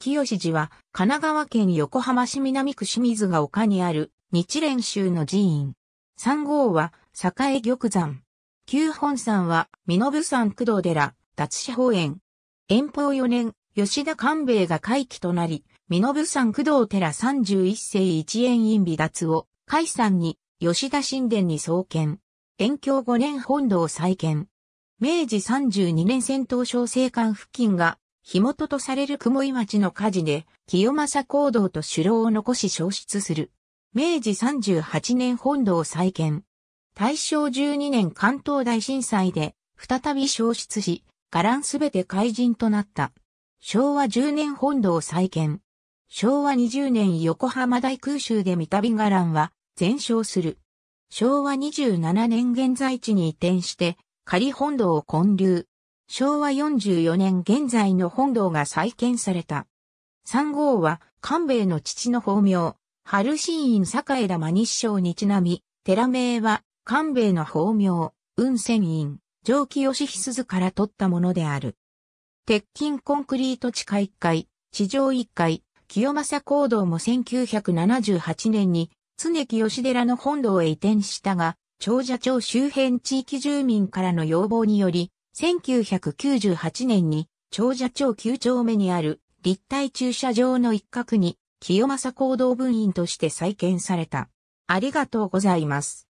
城清寺は、神奈川県横浜市南区清水が丘にある日蓮宗の寺院。3号は、栄玉山。旧本山は、身延山工藤寺、達志法園。遠方4年、吉田官兵衛が回帰となり、身延山工藤寺31世一円院微脱を、海山に、吉田神殿に創建。延京5年本堂再建。明治32年戦闘小生館付近が火元とされる雲井町の火事で、清正行動と首労を残し消失する。明治38年本土を再建。大正12年関東大震災で、再び消失し、伽藍すべて怪人となった。昭和10年本土を再建。昭和20年横浜大空襲で三度伽藍は全焼する。昭和27年現在地に移転して、仮本土を建立。昭和44年現在の本堂が再建された。3号は、官兵衛の父の法名、春新院栄田真日章にちなみ、寺名は、官兵衛の法名、雲仙院、上記吉筆鈴から取ったものである。鉄筋コンクリート地下1階、地上1階、清正公堂も1978年に、常木吉寺の本堂へ移転したが、長者町周辺地域住民からの要望により、1998年に長者町9丁目にある立体駐車場の一角に清正行動分院として再建された。ありがとうございます。